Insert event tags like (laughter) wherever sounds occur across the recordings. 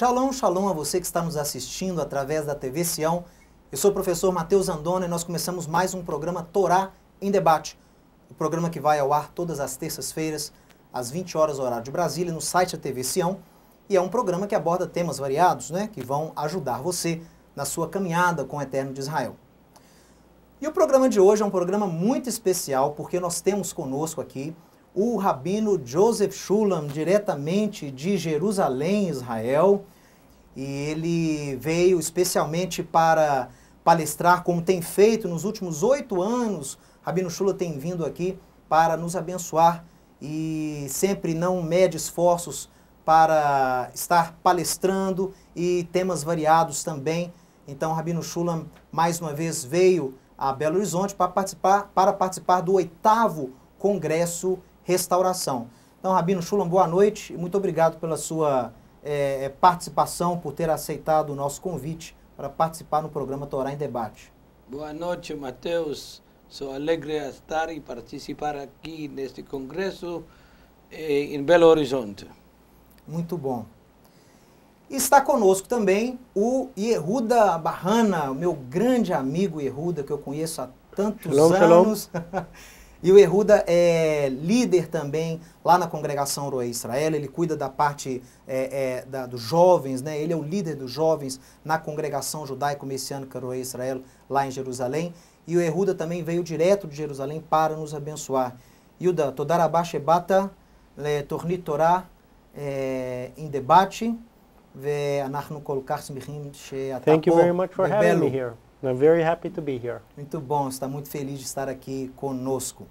Shalom, shalom a você que está nos assistindo através da TV Sião. Eu sou o professor Matheus Andona e nós começamos mais um programa Torá em Debate. O programa que vai ao ar todas as terças-feiras, às 20 horas, horário de Brasília, no site da TV Sião. E é um programa que aborda temas variados, né, que vão ajudar você na sua caminhada com o Eterno de Israel. E o programa de hoje é um programa muito especial porque nós temos conosco aqui o rabino Joseph Shulam, diretamente de Jerusalém, Israel, e ele veio especialmente para palestrar, como tem feito nos últimos oito anos. Rabino Shulam tem vindo aqui para nos abençoar e sempre não mede esforços para estar palestrando e temas variados também. Então, Rabino Shulam, mais uma vez, veio a Belo Horizonte para participar, para participar do oitavo Congresso restauração. Então, Rabino Shulam, boa noite e muito obrigado pela sua é, é, participação, por ter aceitado o nosso convite para participar no programa Torá em Debate. Boa noite, Matheus. Sou alegre de estar e participar aqui neste congresso é, em Belo Horizonte. Muito bom. Está conosco também o Yehuda Barrana, meu grande amigo Yehuda, que eu conheço há tantos shalom, anos. Shalom. (laughs) E o Erruda é líder também lá na congregação Roé Israel, ele cuida da parte é, é, da, dos jovens, né? ele é o líder dos jovens na congregação judaico-messiânica Roé Israel, lá em Jerusalém. E o Erruda também veio direto de Jerusalém para nos abençoar. Yuda, Todarabá Shebata, eh, Torni Torá, em eh, debate, Thank you very much for having me here. I'm very happy to be here. Muito bom, está muito feliz de estar aqui conosco.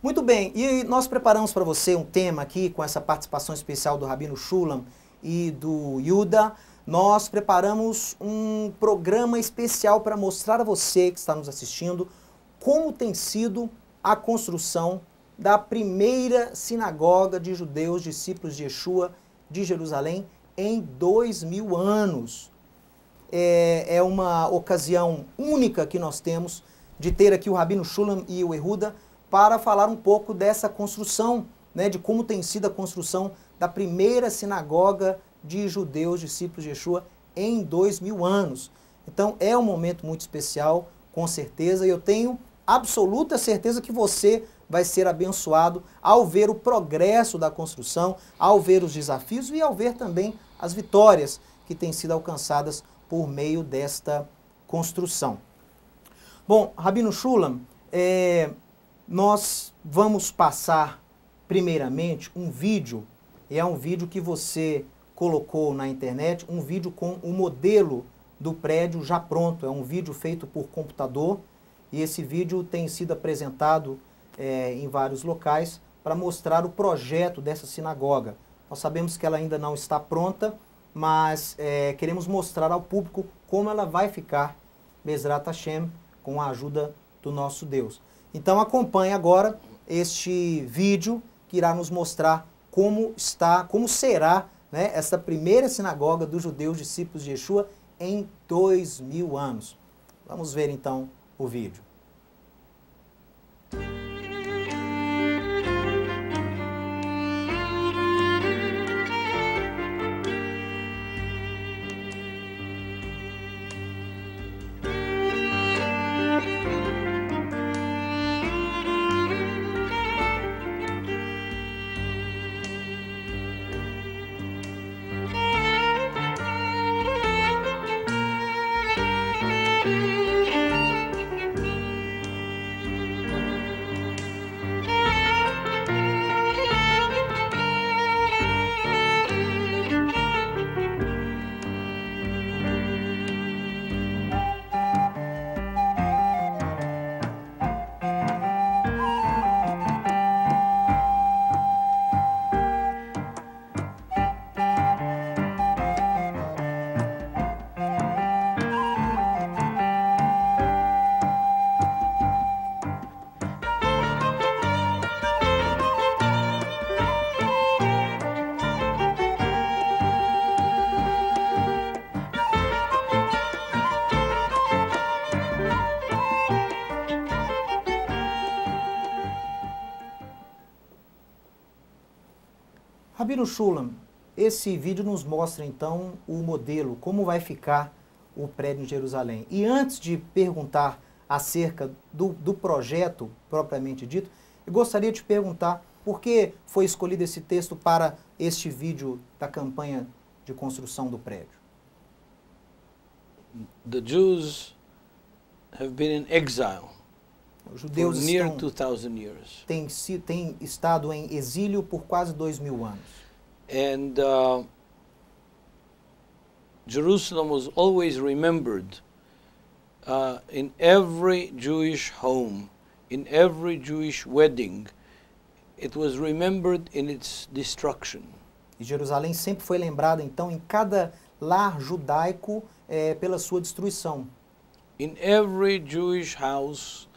Muito bem, e nós preparamos para você um tema aqui com essa participação especial do Rabino Shulam e do Yuda. Nós preparamos um programa especial para mostrar a você que está nos assistindo como tem sido a construção da primeira sinagoga de judeus discípulos de Yeshua de Jerusalém em dois mil anos é, é uma ocasião única que nós temos de ter aqui o Rabino Shulam e o Erruda para falar um pouco dessa construção, né, de como tem sido a construção da primeira sinagoga de judeus discípulos de Yeshua em dois mil anos. Então é um momento muito especial, com certeza, e eu tenho absoluta certeza que você vai ser abençoado ao ver o progresso da construção, ao ver os desafios e ao ver também as vitórias que têm sido alcançadas por meio desta construção. Bom, Rabino Shulam, é, nós vamos passar primeiramente um vídeo, e é um vídeo que você colocou na internet, um vídeo com o modelo do prédio já pronto, é um vídeo feito por computador, e esse vídeo tem sido apresentado é, em vários locais para mostrar o projeto dessa sinagoga. Nós sabemos que ela ainda não está pronta, mas é, queremos mostrar ao público como ela vai ficar, Bezrat Hashem, com a ajuda do nosso Deus. Então acompanhe agora este vídeo que irá nos mostrar como está, como será né, essa primeira sinagoga dos judeus discípulos de Yeshua em dois mil anos. Vamos ver então o vídeo. Primeiro, Shulam, esse vídeo nos mostra então o modelo, como vai ficar o prédio em Jerusalém. E antes de perguntar acerca do, do projeto propriamente dito, eu gostaria de perguntar por que foi escolhido esse texto para este vídeo da campanha de construção do prédio. The Jews have been in exile os judeus estão, têm, têm estado em exílio por quase dois mil anos. And uh, Jerusalem was always remembered uh, in every Jewish home, in every Jewish wedding. It was remembered in its destruction. E Jerusalém sempre foi lembrada, então, em cada lar judaico eh, pela sua destruição. In every Jewish house,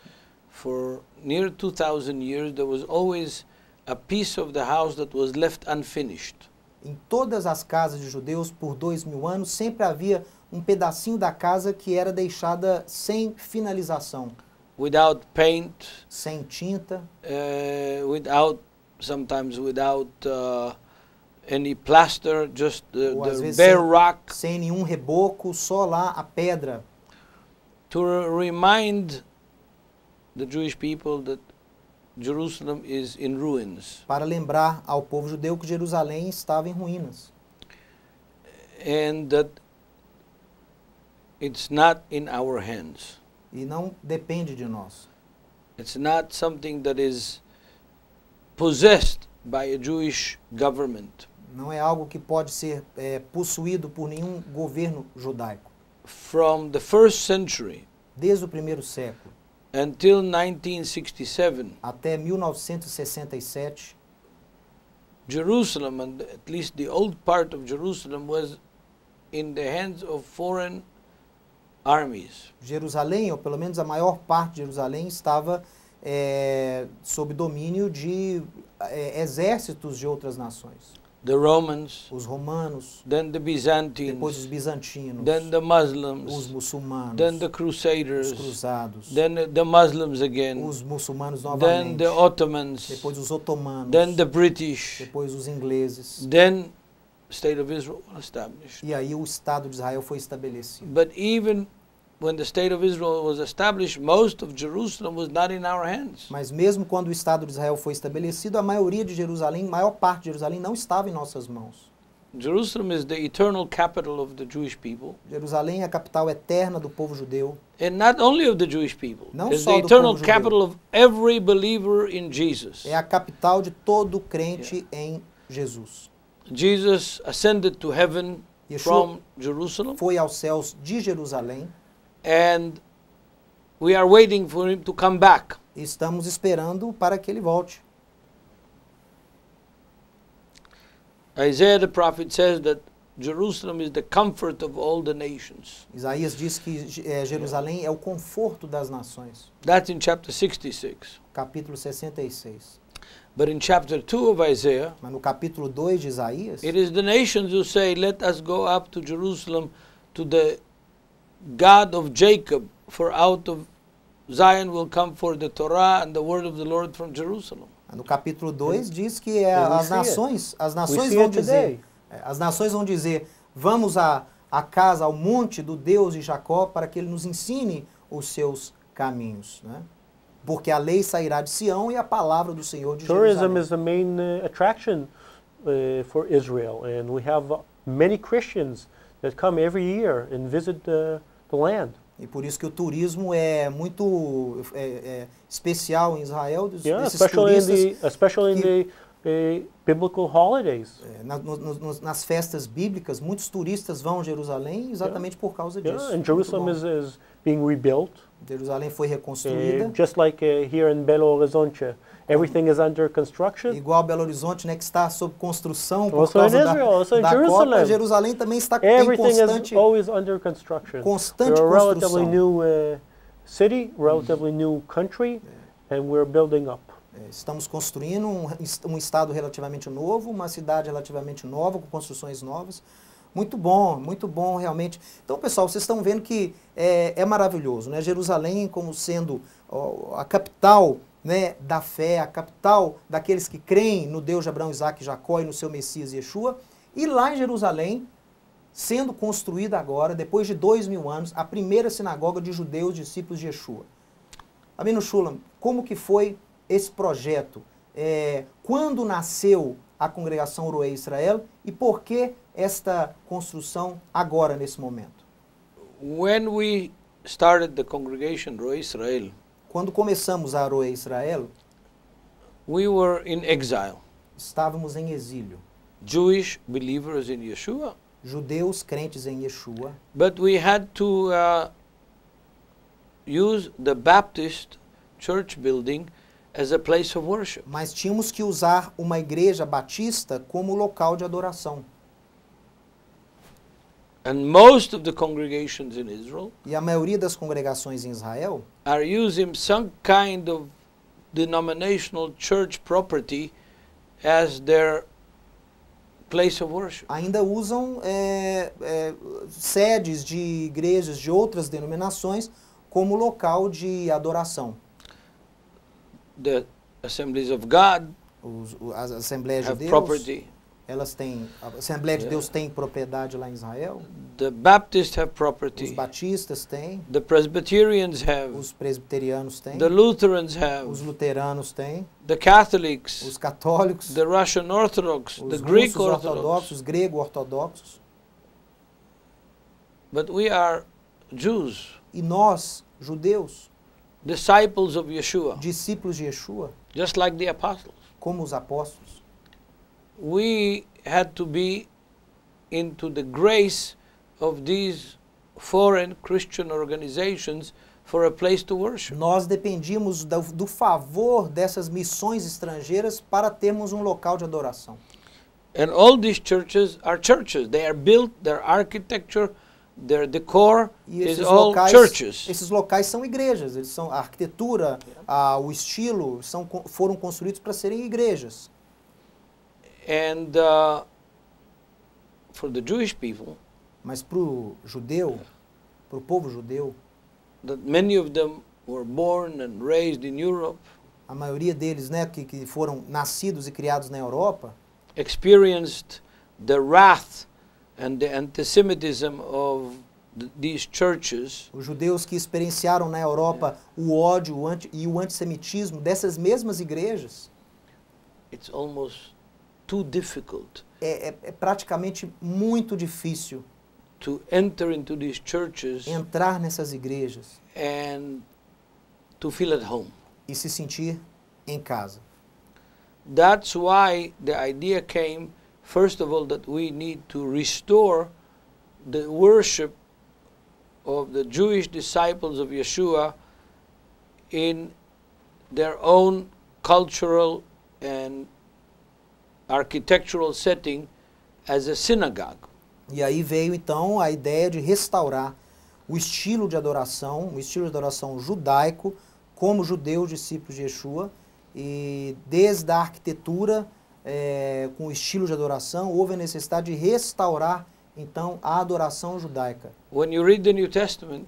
for near 2,000 years, there was always a piece of the house that was left unfinished. Em todas as casas de judeus por dois mil anos sempre havia um pedacinho da casa que era deixada sem finalização. Without paint. Sem tinta. Uh, without sometimes without uh, any plaster, just the, the bare sem, rock. Sem nenhum reboco, só lá a pedra. To remind the Jewish people that Jerusalem is in ruins. Para lembrar ao povo judeu que Jerusalém estava em ruínas. And that it's not in our hands. E não depende de nós. It's not something that is possessed by a Jewish government. Não é algo que pode ser é, possuído por nenhum governo judaico. From the first century. Desde o primeiro século. Until 1967. Até 1967. Jerusalem and at least the old part of Jerusalem was in the hands of foreign armies. Jerusalém, ou pelo menos a maior parte de Jerusalém estava é, sob domínio de é, exércitos de outras nações. The Romans, os romanos, then the Byzantines, depois os bizantinos, then the Muslims, os muçulmanos, then the Crusaders, os cruzados, then the Muslims again, os muçulmanos novamente, then the Ottomans, depois os otomanos, then the British, depois os ingleses, then state of Israel established. E aí o Estado de Israel foi estabelecido. But even when the state of Israel was established, most of Jerusalem was not in our hands. Mas mesmo quando o estado de Israel foi estabelecido, a maioria de Jerusalém, maior parte de Jerusalém não estava em nossas mãos. Jerusalem is the eternal capital of the Jewish people. Jerusalém é a capital eterna do povo judeu. And not only of the Jewish people. Não It's só the eternal do povo capital judeu. of every believer in Jesus. É a capital de todo crente yeah. em Jesus. Jesus ascended to heaven Yeshua from Jerusalem. Foi aos céus de Jerusalém and we are waiting for him to come back. Estamos esperando para que ele volte. Isaiah the prophet says that Jerusalem is the comfort of all the nations. Isaías diz que é, Jerusalém é o conforto das nações. That's in chapter 66. Capítulo 66. But in chapter of Isaiah, mas no capítulo 2 de Isaías, it is the nations who say, "Let us go up to Jerusalem to the God of Jacob, for out of Zion will come for the Torah and the word of the Lord from Jerusalem. Ah, no capítulo 2 diz que é, as nações, as nações vão dizer, é, as nações vão dizer, vamos a a casa, ao monte do Deus de Jacó, para que ele nos ensine os seus caminhos, né? Porque a lei sairá de Sião e a palavra do Senhor de Tourism Jerusalém. Tourism is the main uh, attraction uh, for Israel and we have many Christians that come every year and visit uh, Estão lendo? E por isso que o turismo é muito é, é, especial em Israel, dos, yeah, especially turistas. In the, especially que, in the, uh, biblical holidays. É, na, no, no, nas festas bíblicas, muitos turistas vão a Jerusalém exatamente yeah. por causa disso. Yeah, and Jerusalem is, is being rebuilt. Jerusalém foi eh, reconstruída. Uh, just like uh, here in Belo Horizonte, Everything is under construction. Igual Belo Horizonte, né, que está sob construção por also causa da, also da Copa. Jerusalém também está Everything tem constante, is always under construction. constante we're a construção. Relatively new uh, city, relatively new country, é. and we're building up. É, estamos construindo um, um estado relativamente novo, uma cidade relativamente nova, com construções novas. Muito bom, muito bom realmente. Então, pessoal, vocês estão vendo que é, é maravilhoso, né? Jerusalém como sendo ó, a capital né, da fé, a capital daqueles que creem no Deus de Abraão, Isaac e Jacó e no seu Messias Yeshua. E lá em Jerusalém, sendo construída agora, depois de dois mil anos, a primeira sinagoga de judeus discípulos de Yeshua. Amino Shulam, como que foi esse projeto? É, quando nasceu a congregação Uruei Israel e por que esta construção agora, nesse momento? When we started the congregation Uruei Israel, quando começamos a Aroé Israel, we were in exile. Estávamos em exílio. Jewish believers in Yeshua. Judeus crentes em Yeshua. But we had to uh, use the Baptist church building as a place of worship. Mas tínhamos que usar uma igreja batista como local de adoração. And most of the congregations in Israel. E a maioria das congregações em Israel are using some kind of denominational church property as their place of worship. Ainda usam é, é, sedes de igrejas de outras denominações como local de adoração. The Assemblies of God, os, as Assembleias de Deus, property. Elas têm, a Assembleia de é. Deus tem propriedade lá em Israel? The Baptists have property. Os batistas têm. The Presbyterians have. Os presbiterianos têm. The Lutherans have. Os luteranos têm. The Catholics. Os católicos. The Russian Orthodox. Os the Greek Orthodox. ortodoxos, grego ortodoxos. But we are Jews. E nós, judeus. Disciples of Yeshua. Discípulos de Yeshua. Just like the apostles. Como os apóstolos we had to be into the grace of these foreign Christian organizations for a place to worship. Nós dependíamos do, do favor dessas missões estrangeiras para termos um local de adoração. And all these churches are churches. They are built, their architecture, their decor e is all locais, churches. Esses locais são igrejas, eles são a arquitetura, a, o estilo são, foram construídos para serem igrejas. And uh, for the Jewish people, mas para o judeu, para o povo judeu, that many of them were born and raised in Europe, a maioria deles, né, que, que foram nascidos e criados na Europa, experienced the wrath and the antisemitism of these churches. Os judeus que experienciaram na Europa o ódio o anti, e o antissemitismo dessas mesmas igrejas. It's almost too difficult. É, é, é, praticamente muito difícil to enter into these churches entrar nessas igrejas and to feel at home. e se sentir em casa. That's why the idea came, first of all, that we need to restore the worship of the Jewish disciples of Yeshua in their own cultural and architectural setting as a synagogue. E aí veio então a ideia de restaurar o estilo de adoração, o estilo de adoração judaico, como judeus discípulos de Yeshua, e desde a arquitetura, é, com o estilo de adoração, houve a necessidade de restaurar então a adoração judaica.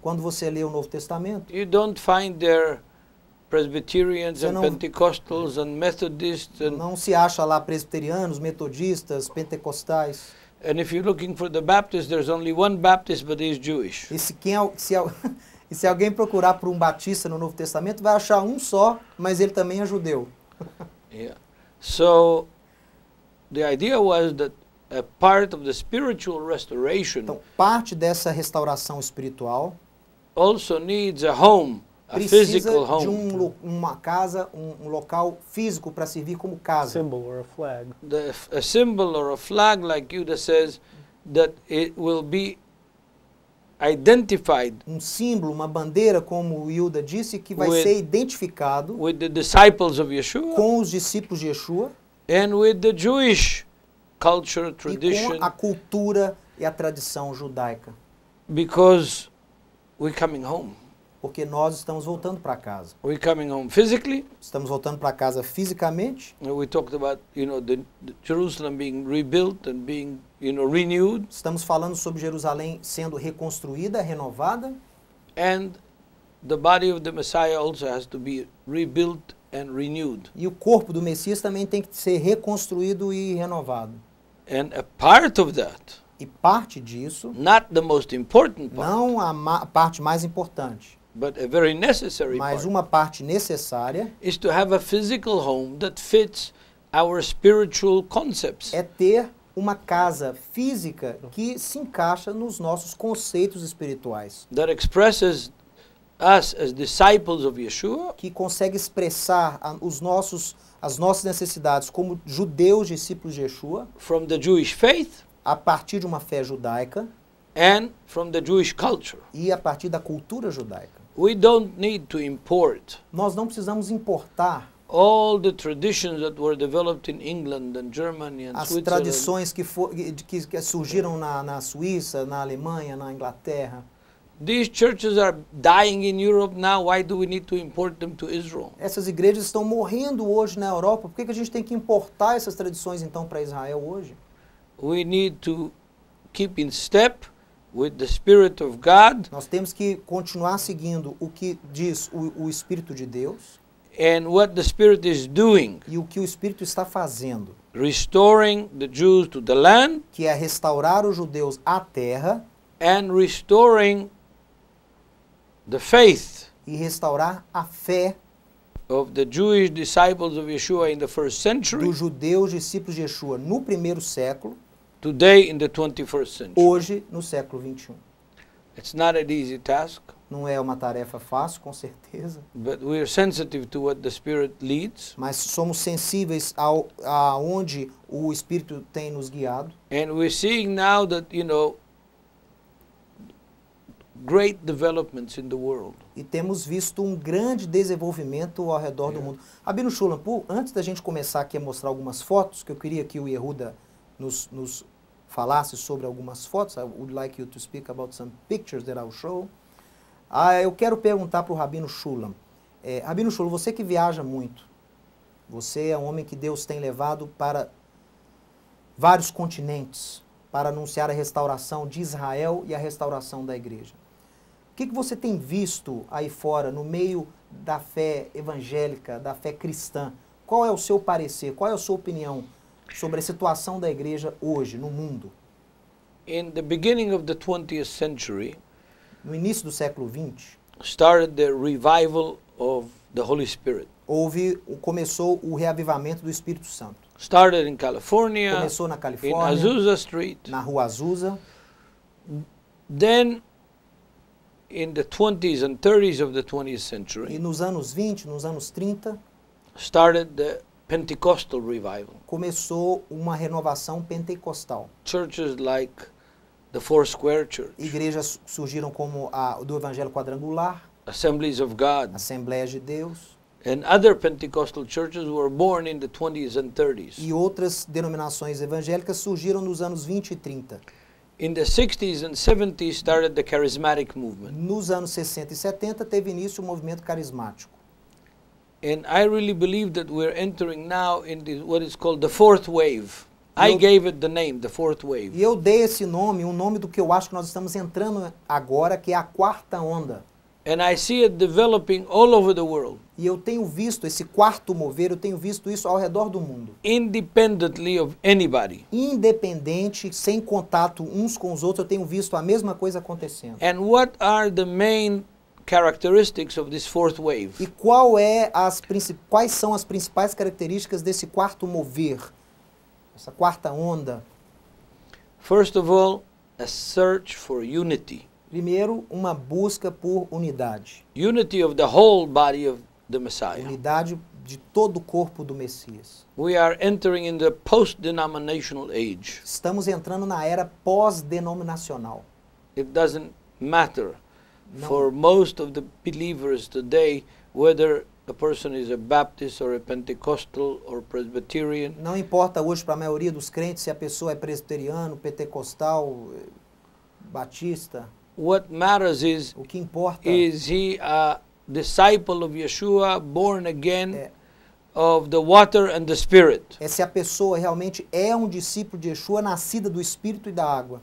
Quando você lê o Novo Testamento, you don't find there Presbyterians and não, Pentecostals and Methodists and não se acha lá presbiterianos, metodistas, pentecostais. And if you're looking for the Baptist, there's only one Baptist, but he's Jewish. E se, quem, é se, é (laughs) e se alguém procurar por um batista no Novo Testamento, vai achar um só, mas ele também é judeu. (laughs) yeah. So the idea was that a part of the spiritual restoration. Então, parte dessa restauração espiritual also needs a home precisa de um, uma casa, um, um local físico para servir como casa. Symbol or a flag. The, a symbol or a flag like you that says that it will be identified. Um símbolo, uma bandeira, como o Yuda disse, que vai with, ser identificado. With the disciples of Yeshua. Com os discípulos de Yeshua. And with the Jewish culture tradition. E com a cultura e a tradição judaica. Because we're coming home porque nós estamos voltando para casa. We coming home physically. Estamos voltando para casa fisicamente. We talked about, you know, the, the Jerusalem being rebuilt and being, you know, renewed. Estamos falando sobre Jerusalém sendo reconstruída, renovada. And the body of the Messiah also has to be rebuilt and renewed. E o corpo do Messias também tem que ser reconstruído e renovado. And a part of that. E parte disso, Not the most important part, não a parte mais importante, But a very necessary Mas uma parte necessária is to have a physical home that fits our spiritual concepts. é ter uma casa física que se encaixa nos nossos conceitos espirituais. That expresses us as disciples of Yeshua. que consegue expressar a, os nossos as nossas necessidades como judeus discípulos de Yeshua from the Jewish faith a partir de uma fé judaica and from the Jewish culture. e a partir da cultura judaica. We don't need to import Nós não precisamos importar all the traditions that were developed in England and Germany and as Switzerland. tradições que, for, que, que surgiram na, na Suíça, na Alemanha, na Inglaterra. These churches are dying in Europe now. Why do we need to import them to Israel? Essas igrejas estão morrendo hoje na Europa. Por que, que a gente tem que importar essas tradições então para Israel hoje? We need to keep in step with the Spirit of God. Nós temos que continuar seguindo o que diz o, o Espírito de Deus. And what the Spirit is doing. E o que o Espírito está fazendo. Restoring the Jews to the land. Que é restaurar os judeus à terra. And restoring the faith. E restaurar a fé of the Jewish disciples of Yeshua in the first century. Dos judeus discípulos de Yeshua no primeiro século. Today in the 21st century. Hoje no século 21. It's not an easy task. Não é uma tarefa fácil, com certeza. But we are sensitive to what the Spirit leads. Mas somos sensíveis ao aonde o Espírito tem nos guiado. And we're seeing now that you know great developments in the world. E temos visto um grande desenvolvimento ao redor yeah. do mundo. Abino Chulampu, antes da gente começar aqui a mostrar algumas fotos que eu queria que o Yehuda nos, nos falasse sobre algumas fotos. I would like you to speak about some pictures that I'll show. Ah, eu quero perguntar para o Rabino Shulam. É, Rabino Shulam, você que viaja muito, você é um homem que Deus tem levado para vários continentes para anunciar a restauração de Israel e a restauração da igreja. O que, que você tem visto aí fora, no meio da fé evangélica, da fé cristã? Qual é o seu parecer? Qual é a sua opinião sobre a situação da igreja hoje no mundo? In the beginning of the 20th century, no início do século 20, started the revival of the Holy Spirit. Houve, começou o reavivamento do Espírito Santo. Started in California, começou na Califórnia, in Azusa Street. na rua Azusa. Then in the 20s and 30s of the 20th century. E nos anos 20, nos anos 30, started the Pentecostal revival. Começou uma renovação pentecostal. Churches like the Four Square Church. Igrejas surgiram como a do Evangelho Quadrangular. Assemblies of God. Assembleias de Deus. And other Pentecostal churches were born in the 20s and 30s. E outras denominações evangélicas surgiram nos anos 20 e 30. In the 60s and 70s started the charismatic movement. Nos anos 60 e 70 teve início o movimento carismático. And I really believe that we're entering now in the, what is called the fourth wave. I gave it the name, the fourth wave. E eu dei esse nome, o um nome do que eu acho que nós estamos entrando agora, que é a quarta onda. And I see it developing all over the world. E eu tenho visto esse quarto mover, eu tenho visto isso ao redor do mundo. Independently of anybody. Independente, sem contato uns com os outros, eu tenho visto a mesma coisa acontecendo. And what are the main characteristics of this fourth wave? E qual é as quais são as principais características desse quarto mover? Essa quarta onda? First of all, a search for unity. Primeiro, uma busca por unidade. Unity of the whole body of the Messiah. Unidade de todo o corpo do Messias. We are entering in the post-denominational age. Estamos entrando na era pós-denominacional. It doesn't matter não. For most of the believers today, whether a person is a Baptist or a Pentecostal or Presbyterian. Não importa hoje para a maioria dos crentes se a pessoa é presbiteriano, pentecostal, batista. What matters is o que importa is he a disciple of Yeshua, born again. É. Of the water and the spirit. É se a pessoa realmente é um discípulo de Yeshua, nascida do Espírito e da água.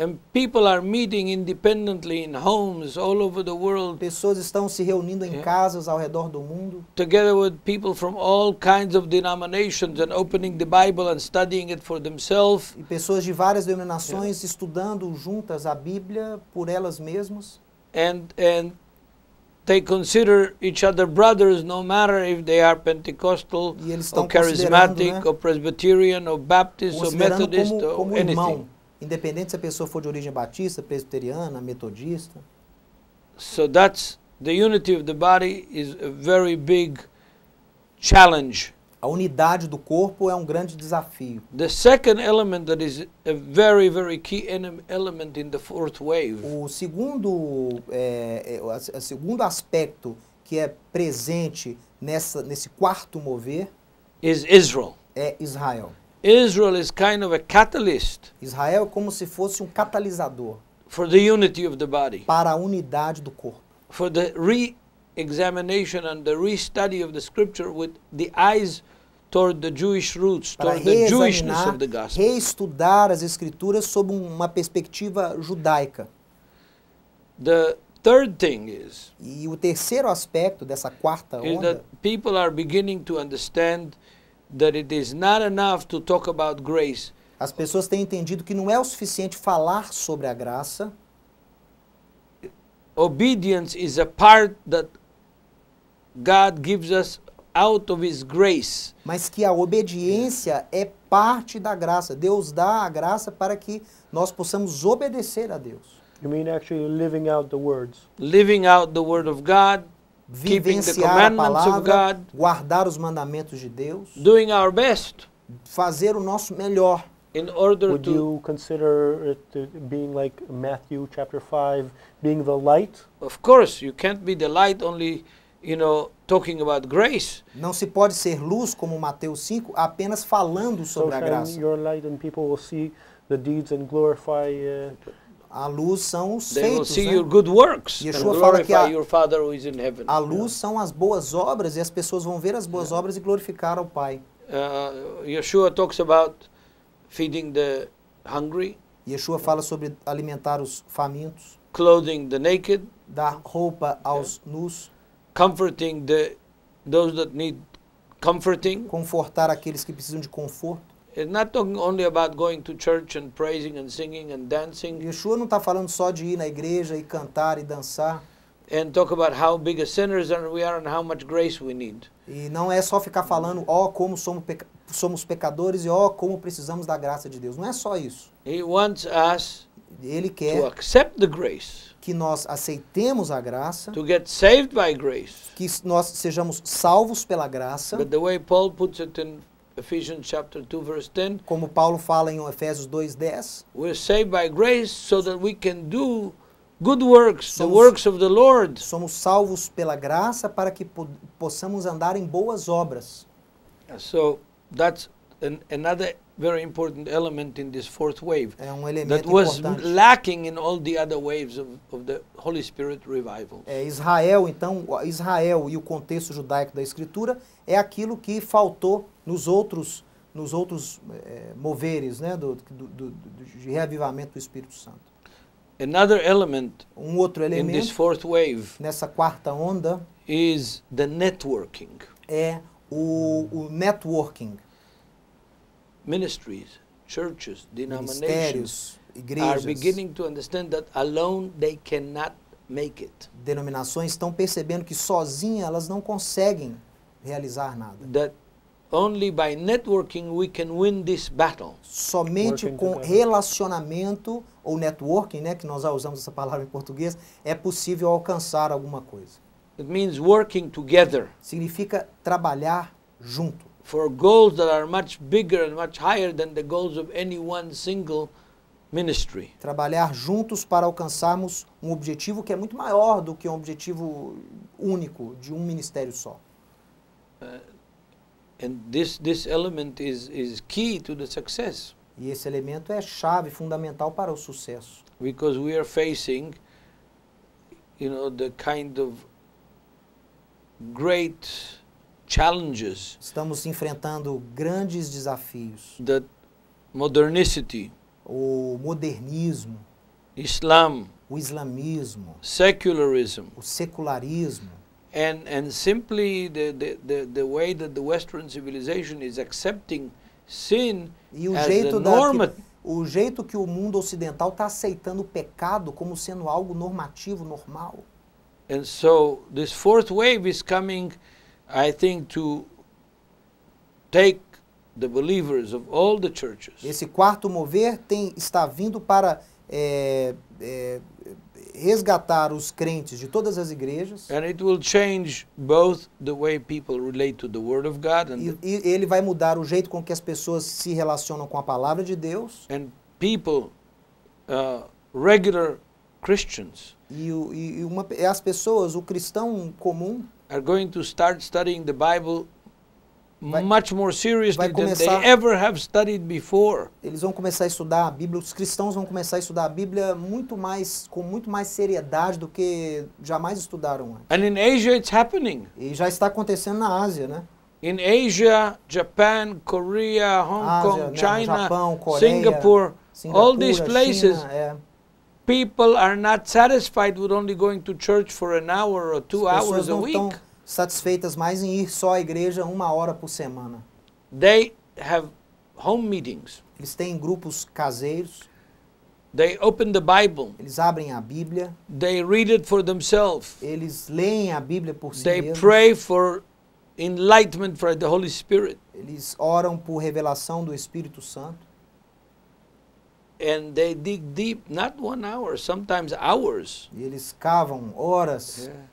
And people are meeting independently in homes all over the world. Pessoas estão se reunindo em yeah. casas ao redor do mundo. Together with people from all kinds of denominations and opening the Bible and studying it for themselves. E pessoas de várias denominações yeah. estudando juntas a Bíblia por elas mesmas. And and they consider each other brothers no matter if they are Pentecostal or charismatic né? or Presbyterian or Baptist or Methodist como, como or anything. Irmão. independente se a pessoa for de origem batista, presbiteriana, metodista. So that's the unity of the body is a very big challenge. A unidade do corpo é um grande desafio. The second element that is a very very key element in the fourth wave. O segundo é, é, segundo aspecto que é presente nessa nesse quarto mover is Israel. É Israel. Israel is kind of a catalyst. Israel é como se fosse um catalisador. For the unity of the body. Para a unidade do corpo. For the re-examination and the re-study of the scripture with the eyes toward the Jewish roots, toward the Jewishness of the gospel. Reestudar as escrituras sob uma perspectiva judaica. The third thing is. E o terceiro aspecto dessa quarta onda. Is that people are beginning to understand that it is not enough to talk about grace. As pessoas têm entendido que não é o suficiente falar sobre a graça. Obedience is a part that God gives us out of his grace. Mas que a obediência é parte da graça. Deus dá a graça para que nós possamos obedecer a Deus. You mean actually living out the words? Living out the word of God vivenciar a palavra, God, guardar os mandamentos de Deus, doing our best, fazer o nosso melhor. In order Would to you consider it to being like Matthew chapter 5 being the light? Of course, you can't be the light only You know, talking about grace. Não se pode ser luz como Mateus 5 apenas falando sobre so a graça. Your light and people will see the deeds and glorify uh, a luz são os They feitos. see né? your good works Yeshua fala que a, a luz yeah. são as boas obras e as pessoas vão ver as boas yeah. obras e glorificar ao Pai. Uh, Yeshua talks about feeding the hungry. Yeshua fala sobre alimentar os famintos. Clothing the naked. Dar roupa aos yeah. nus. Comforting the those that need comforting. Confortar aqueles que precisam de conforto. He's not talking only about going to church and praising and singing and dancing. Yeshua não está falando só de ir na igreja e cantar e dançar. And talk about how big a sinners we are and how much grace we need. E não é só ficar falando, ó, oh, como somos, peca somos pecadores e ó, oh, como precisamos da graça de Deus. Não é só isso. He wants us Ele quer to accept the grace que nós aceitemos a graça, to get saved by grace, que nós sejamos salvos pela graça. But the way Paul puts it in Ephesians chapter 2 verse 10. Como Paulo fala em Efésios 2:10. We're saved by grace so that we can do good works, somos, the works of the Lord. Somos salvos pela graça para que possamos andar em boas obras. So that's an, another very important element in this fourth wave é um elemento that was importante. lacking in all the other waves of, of the Holy Spirit revival. É Israel, então, Israel e o contexto judaico da escritura é aquilo que faltou nos outros nos outros é, moveres, né, do, do, do, do, de reavivamento do Espírito Santo. Another element um outro elemento in this fourth wave nessa quarta onda is the networking. É o, o networking ministries, churches, denominations igrejas, are beginning to understand that alone they cannot make it. Denominações estão percebendo que sozinha elas não conseguem realizar nada. That only by networking we can win this battle. Somente Working com together. relacionamento ou networking, né, que nós já usamos essa palavra em português, é possível alcançar alguma coisa. It means working together. Significa trabalhar junto for goals that are much bigger and much higher than the goals of any one single ministry. Trabalhar juntos para alcançarmos um objetivo que é muito maior do que um objetivo único de um ministério só. Uh, and this this element is is key to the success. E esse elemento é chave fundamental para o sucesso. Because we are facing you know the kind of great challenges. Estamos enfrentando grandes desafios. The modernity. O modernismo. Islam. O islamismo. Secularism. O secularismo. And and simply the the the, the way that the Western civilization is accepting sin e o as jeito norma. O jeito que o mundo ocidental está aceitando o pecado como sendo algo normativo, normal. And so this fourth wave is coming I think to take the believers of all the churches. Esse quarto mover tem está vindo para é, é, resgatar os crentes de todas as igrejas. And it will change both the way people relate to the word of God and e, e ele vai mudar o jeito com que as pessoas se relacionam com a palavra de Deus. And people uh, regular Christians. E, e, e uma, as pessoas, o cristão comum are going to start studying the Bible vai, much more seriously começar, than they ever have studied before. Eles vão começar a estudar a Bíblia, os cristãos vão começar a estudar a Bíblia muito mais com muito mais seriedade do que jamais estudaram antes. And in Asia it's happening. E já está acontecendo na Ásia, né? In Asia, Japan, Korea, Hong Ásia, Kong, né? China, Japão, Coreia, Singapore, Singapura, all these places. China, é people are not satisfied with only going to church for an hour or two As hours a week. Estão satisfeitas mais em ir só à igreja uma hora por semana. They have home meetings. Eles têm grupos caseiros. They open the Bible. Eles abrem a Bíblia. They read it for themselves. Eles leem a Bíblia por si They mesmos. pray for enlightenment for the Holy Spirit. Eles oram por revelação do Espírito Santo. And they dig deep, not one hour, sometimes hours. E eles cavam horas. Yeah.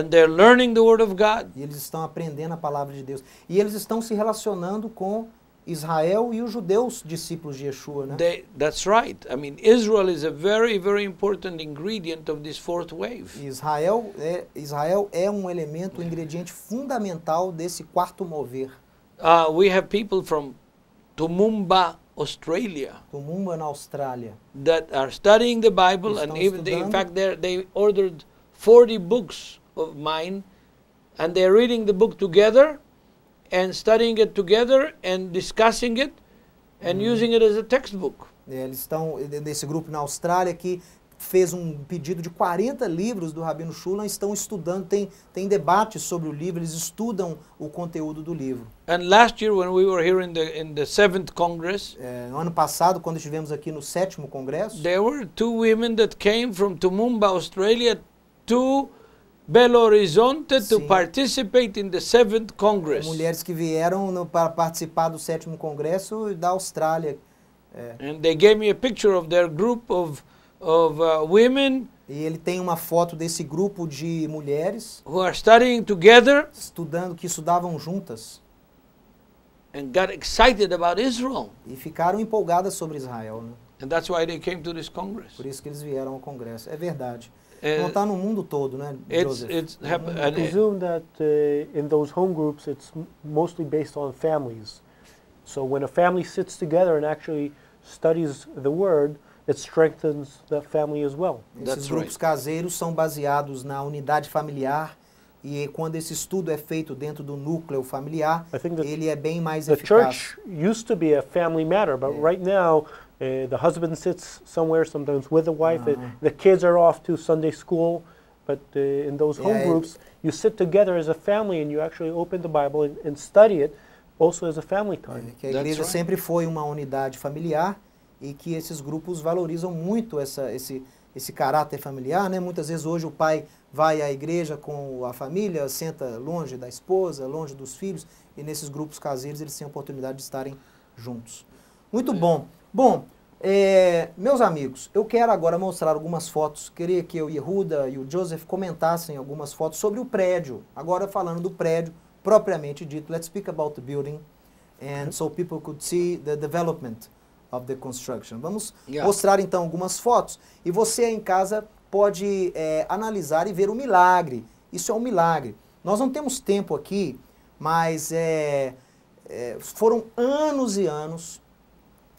And they're learning the word of God. E eles estão aprendendo a palavra de Deus. E eles estão se relacionando com Israel e os judeus discípulos de Yeshua, né? They, that's right. I mean, Israel is a very, very important ingredient of this fourth wave. Israel é, Israel é um elemento, um ingrediente fundamental desse quarto mover. Uh, we have people from Tumumba, Australia. na Austrália. That are studying the Bible and even they, in fact they ordered 40 books of mine and they're reading the book together and studying it together and discussing it and mm. using it as a textbook. Eles estão desse grupo na Austrália que fez um pedido de 40 livros do Rabino Shulam, estão estudando, tem, tem debate sobre o livro, eles estudam o conteúdo do livro. And last year when we were here in the in the seventh congress, é, no ano passado quando estivemos aqui no sétimo congresso, there were two women that came from Toowoomba, Australia, to Belo Horizonte to participate in the seventh congress. Mulheres que vieram no, para participar do sétimo congresso da Austrália. É. And they gave me a picture of their group of of uh, women e ele tem uma foto desse grupo de mulheres who are studying together estudando que estudavam juntas and got excited about Israel. E ficaram empolgadas sobre Israel, né? And that's why they came to this Congress. Por isso que eles vieram ao congresso. É verdade. É, não está no mundo todo, né, Joseph? It's, it's happened. I presume that uh, in those home groups it's mostly based on families. So when a family sits together and actually studies the word, it strengthens that family as well. That's Esses grupos right. caseiros são baseados na unidade familiar e quando esse estudo é feito dentro do núcleo familiar, ele é bem mais the eficaz. The church used to be a family matter, but é. right now uh, the husband sits somewhere sometimes with the wife, uh -huh. the kids are off to Sunday school, but uh, in those home é. groups you sit together as a family and you actually open the Bible and, and study it also as a family time. É, que a igreja right. sempre foi uma unidade familiar e que esses grupos valorizam muito essa, esse, esse caráter familiar. Né? Muitas vezes hoje o pai vai à igreja com a família, senta longe da esposa, longe dos filhos, e nesses grupos caseiros eles têm a oportunidade de estarem juntos. Muito bom. Bom, é, meus amigos, eu quero agora mostrar algumas fotos. Queria que eu, Yehuda e o Joseph comentassem algumas fotos sobre o prédio. Agora falando do prédio propriamente dito. Let's speak about the building and so people could see the development of the Construction. Vamos yeah. mostrar então algumas fotos e você aí em casa pode é, analisar e ver o milagre. Isso é um milagre. Nós não temos tempo aqui, mas é, é, foram anos e anos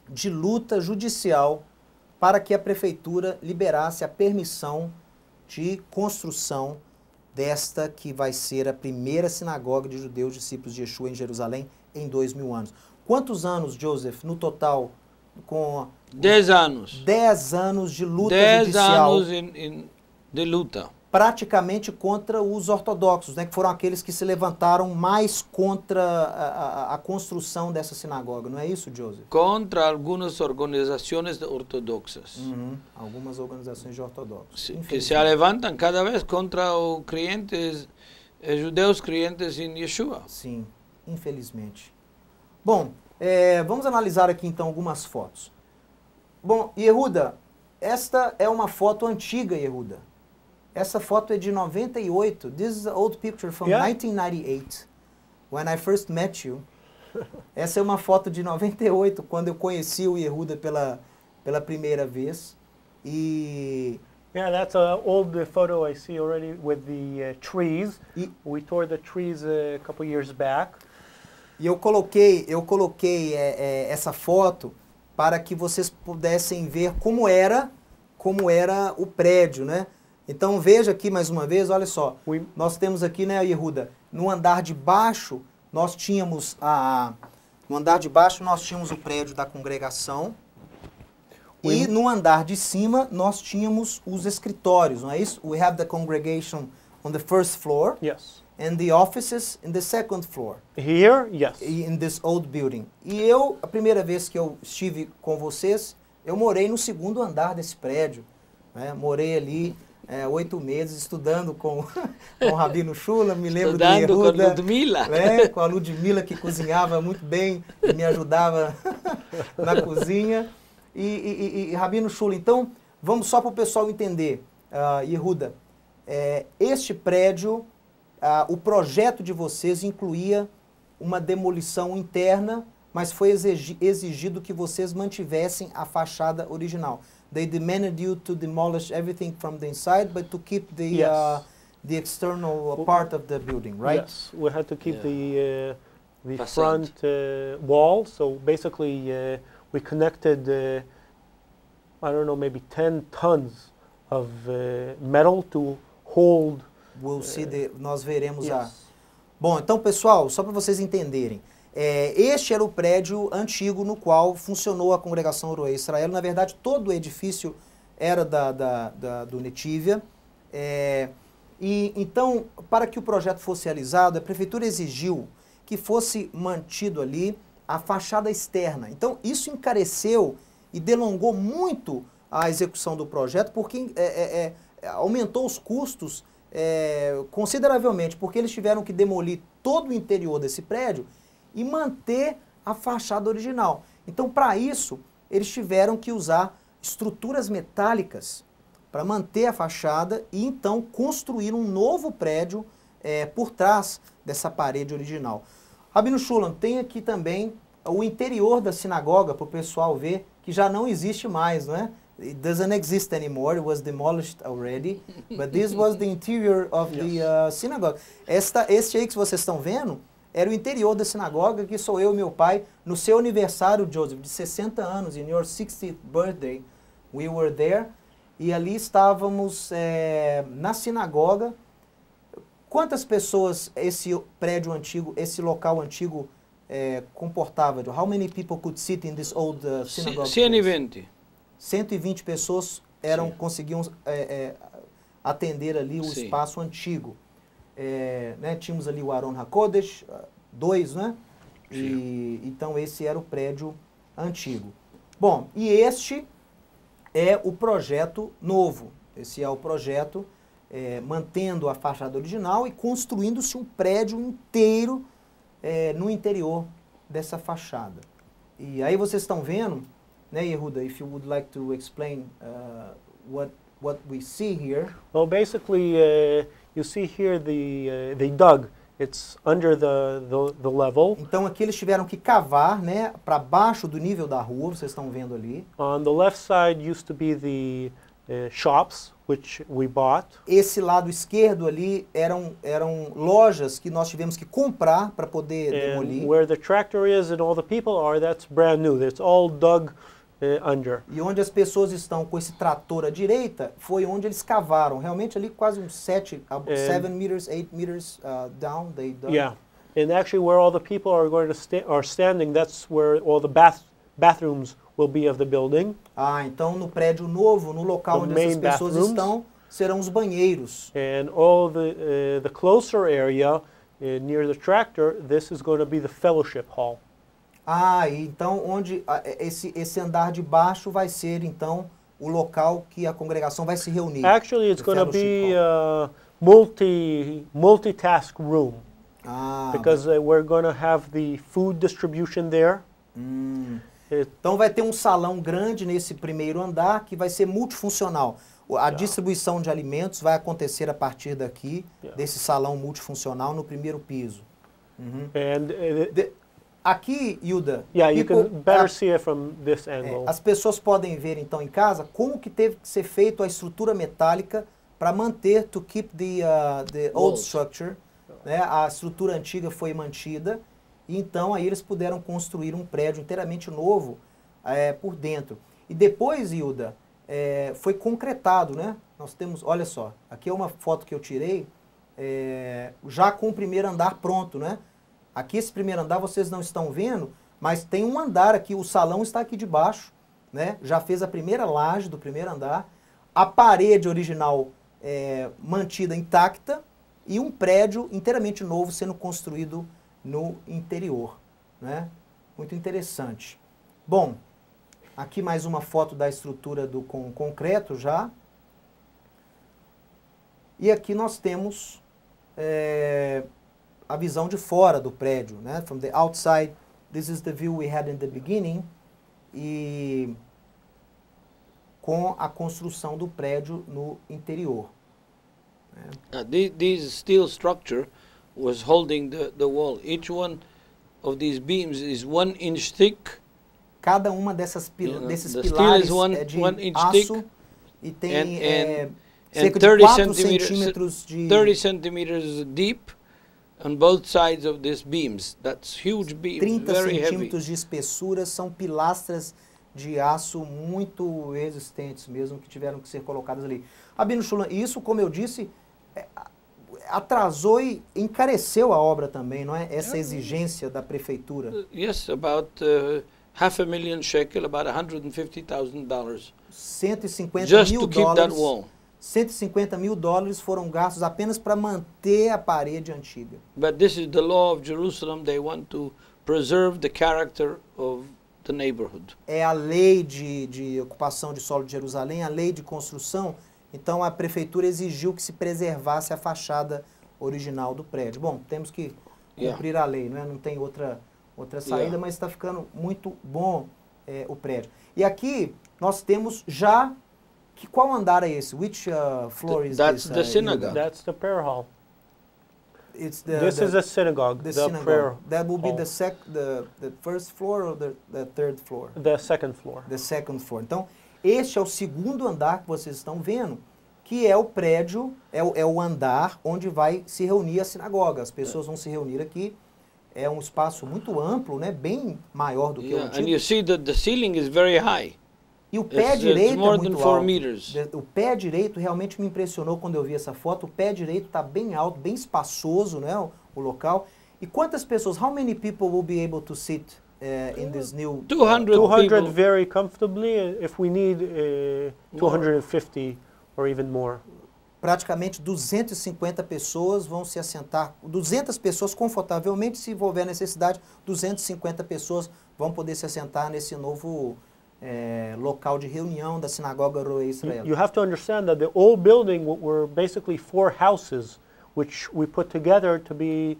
de luta judicial para que a prefeitura liberasse a permissão de construção desta que vai ser a primeira sinagoga de judeus discípulos de Yeshua em Jerusalém em dois mil anos. Quantos anos, Joseph, no total com 10 anos. dez anos de luta dez judicial. anos in, in, de luta. Praticamente contra os ortodoxos, né, que foram aqueles que se levantaram mais contra a, a, a construção dessa sinagoga, não é isso, Joseph? Contra algumas organizações ortodoxas. Uhum. Algumas organizações de ortodoxos. Que se levantam cada vez contra os clientes, eh, judeus clientes em Yeshua. Sim, infelizmente. Bom, é, vamos analisar aqui então algumas fotos. Bom, Yehuda, esta é uma foto antiga, Yehuda. Essa foto é de 98. This is an old picture from yeah. 1998, when I first met you. Essa é uma foto de 98, quando eu conheci o Yehuda pela, pela primeira vez. E Yeah, that's an old photo I see already with the uh, trees. E, we tore the trees a couple years back. E eu coloquei, eu coloquei é, é, essa foto para que vocês pudessem ver como era, como era o prédio, né? Então veja aqui mais uma vez, olha só. Nós temos aqui, né, Yehuda, no andar de baixo nós tínhamos a no andar de baixo nós tínhamos o prédio da congregação. E no andar de cima nós tínhamos os escritórios, não é isso? We have the congregation on the first floor. Yes and the offices in the second floor. Here, yes. In this old building. E eu, a primeira vez que eu estive com vocês, eu morei no segundo andar desse prédio. Né? Morei ali é, oito meses estudando com, (laughs) com o Rabino Shula, me lembro estudando do Yehuda, com a Ludmila. Né? Com a Ludmila que cozinhava muito bem e me ajudava (laughs) na cozinha. E, e, e, e, Rabino Shula, então, vamos só para o pessoal entender, uh, Yehuda, é, este prédio ah, o projeto de vocês incluía uma demolição interna, mas foi exigido que vocês mantivessem a fachada original. They demanded you to demolish everything from the inside, but to keep the yes. uh, the external uh, part of the building, right? Yes, we had to keep yeah. the uh, the front uh, wall. So basically, uh, we connected. Uh, I don't know, maybe 10 tons of metal to hold We'll é. see the, nós veremos yes. a. Bom, então, pessoal, só para vocês entenderem. É, este era o prédio antigo no qual funcionou a congregação Oroé Israel. Na verdade, todo o edifício era da, da, da do Netívia. É, e então, para que o projeto fosse realizado, a prefeitura exigiu que fosse mantido ali a fachada externa. Então, isso encareceu e delongou muito a execução do projeto, porque é, é, é aumentou os custos é, consideravelmente, porque eles tiveram que demolir todo o interior desse prédio e manter a fachada original. Então, para isso, eles tiveram que usar estruturas metálicas para manter a fachada e então construir um novo prédio é, por trás dessa parede original. Rabino Shulam, tem aqui também o interior da sinagoga para o pessoal ver que já não existe mais, não é? it doesn't exist anymore. It was demolished already. (laughs) But this was the interior of yes. the uh, synagogue. Esta, este aí que vocês estão vendo era o interior da sinagoga que sou eu e meu pai no seu aniversário, Joseph, de 60 anos, in your 60th birthday, we were there. E ali estávamos é, na sinagoga. Quantas pessoas esse prédio antigo, esse local antigo é, comportava? How many people could sit in this old uh, synagogue? 120. 120 pessoas eram Sim. conseguiam é, é, atender ali o Sim. espaço antigo. É, né, tínhamos ali o Aron Hakodesh, ah, dois, né? E, então esse era o prédio antigo. Bom, e este é o projeto novo. Esse é o projeto é, mantendo a fachada original e construindo-se um prédio inteiro é, no interior dessa fachada. E aí vocês estão vendo né, Yehuda, if you would like to explain uh, what what we see here. Well, basically, uh, you see here the uh, dug. It's under the, the, the level. Então aqui eles tiveram que cavar, né, para baixo do nível da rua. Vocês estão vendo ali. On the left side used to be the uh, shops which we bought. Esse lado esquerdo ali eram eram lojas que nós tivemos que comprar para poder And demolir. Where the tractor is and all the people are, that's brand new. all dug. É, under. E onde as pessoas estão com esse trator à direita foi onde eles cavaram. Realmente ali quase uns 7 7 meters, 8 meters uh, down they dug. Yeah. And actually where all the people are going to sta are standing, that's where all the bath bathrooms will be of the building. Ah, então no prédio novo, no local the onde essas pessoas bathrooms. estão, serão os banheiros. And all the uh, the closer area uh, near the tractor, this is going to be the fellowship hall. Ah, então onde ah, é, esse, esse andar de baixo vai ser então o local que a congregação vai se reunir. Actually, it's going to be a uh, multi multitask room. Ah, because uh, we're going to have the food distribution there. Hum. Então vai ter um salão grande nesse primeiro andar que vai ser multifuncional. A yeah. distribuição de alimentos vai acontecer a partir daqui yeah. desse salão multifuncional no primeiro piso. Uhum. And, uh, Aqui, Yuda, yeah, people, you can better a, see it from this angle. É, as pessoas podem ver então em casa como que teve que ser feito a estrutura metálica para manter to keep the, uh, the old structure, né? A estrutura antiga foi mantida e então aí eles puderam construir um prédio inteiramente novo é, por dentro. E depois, Yuda, é, foi concretado, né? Nós temos, olha só, aqui é uma foto que eu tirei é, já com o primeiro andar pronto, né? Aqui esse primeiro andar vocês não estão vendo, mas tem um andar aqui, o salão está aqui debaixo, né? Já fez a primeira laje do primeiro andar, a parede original é, mantida intacta e um prédio inteiramente novo sendo construído no interior, né? Muito interessante. Bom, aqui mais uma foto da estrutura do com concreto já. E aqui nós temos é, a visão de fora do prédio, né? From the outside, this is the view we had in the beginning. E com a construção do prédio no interior. Né? Uh, this steel structure was holding the, the wall. Each one of these beams is one inch thick. Cada uma dessas pil yeah, desses pilares one, é de aço thick, e tem and, and, é, cerca de 4 centímetros de 30 centimeters deep on both sides of these beams. That's huge beams, 30 very centímetros heavy. de espessura são pilastras de aço muito resistentes mesmo que tiveram que ser colocadas ali. Abino Chulan, isso, como eu disse, é, atrasou e encareceu a obra também, não é? Essa exigência da prefeitura. Uh, yes, about uh, half a million shekel, about 150,000 dollars. 150 Just mil to keep dólares. That wall 150 mil dólares foram gastos apenas para manter a parede antiga. But this is the law of Jerusalem. They want to preserve the character of the neighborhood. É a lei de, de ocupação de solo de Jerusalém, a lei de construção. Então a prefeitura exigiu que se preservasse a fachada original do prédio. Bom, temos que cumprir yeah. a lei, não, é? não tem outra outra saída, yeah. mas está ficando muito bom é, o prédio. E aqui nós temos já que, qual andar é esse? Which uh, floor is that's this? That's the uh, synagogue. That's the prayer hall. It's the, this the, is the synagogue, the, the synagogue. prayer That will hall. be the, sec, the, the first floor or the, the third floor? The second floor. The second floor. Então, este é o segundo andar que vocês estão vendo, que é o prédio, é o, é o andar onde vai se reunir a sinagoga. As pessoas vão se reunir aqui. É um espaço muito amplo, né? bem maior do que yeah, o antigo. And you see that the ceiling is very high. E o pé It's, uh, direito é muito alto. Meters. O pé direito realmente me impressionou quando eu vi essa foto. O pé direito está bem alto, bem espaçoso, né? O, o, local. E quantas pessoas? How many people will be able to sit uh, in this new? 200, 200 very comfortably. Eh, if we need uh, eh, 250 or even more. Praticamente 250 pessoas vão se assentar, 200 pessoas confortavelmente, se houver necessidade, 250 pessoas vão poder se assentar nesse novo é, local de reunião da sinagoga Roe Israel. You have to understand that the old building were basically four houses, which we put together to be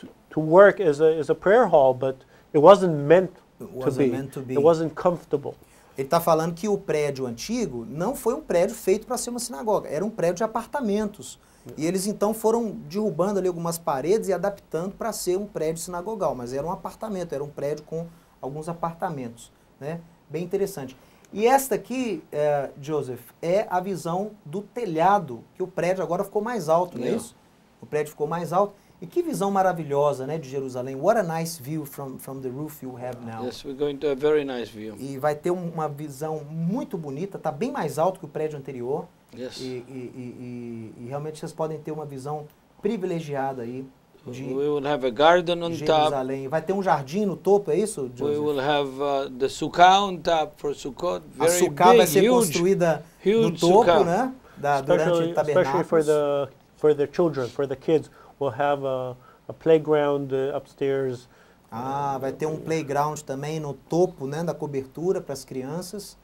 to, to work as a as a prayer hall, but it wasn't meant, it wasn't to, be. meant to be. It wasn't comfortable. Ele está falando que o prédio antigo não foi um prédio feito para ser uma sinagoga, era um prédio de apartamentos. E eles então foram derrubando ali algumas paredes e adaptando para ser um prédio sinagogal, mas era um apartamento, era um prédio com alguns apartamentos, né? bem interessante. E esta aqui, é, Joseph, é a visão do telhado, que o prédio agora ficou mais alto, não é, é, isso? O prédio ficou mais alto. E que visão maravilhosa, né, de Jerusalém. What a nice view from, from the roof you have now. Yes, we're going to a very nice view. E vai ter uma visão muito bonita, está bem mais alto que o prédio anterior. Yes. E, e, e, e realmente vocês podem ter uma visão privilegiada aí de We will have a garden on Jerusalém. Top. Vai ter um jardim no topo, é isso? Joseph? We will have uh, the sukkah on top for Sukkot. Very a sukkah big, vai ser huge, construída huge no topo, sukkah. né? Da, especially, durante o especially for the for the children, for the kids, we'll have a, a playground uh, upstairs. Ah, vai ter um playground também no topo, né, da cobertura para as crianças.